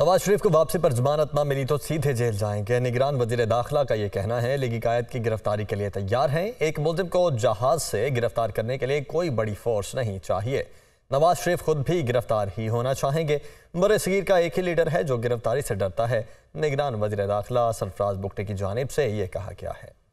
नवाज शरीफ को वापसी पर जमानत ना मिली तो सीधे जेल जाएंगे निगरान वजीर दाखिला का ये कहना है लेकिन कायद की गिरफ्तारी के लिए तैयार हैं एक मुलिम को जहाज से गिरफ्तार करने के लिए कोई बड़ी फोर्स नहीं चाहिए नवाज शरीफ खुद भी गिरफ्तार ही होना चाहेंगे बरसगीर सगीर का एक ही लीडर है जो गिरफ्तारी से डरता है निगरान वजीर दाखिला सरफराज बुकटे की जानब से ये कहा गया है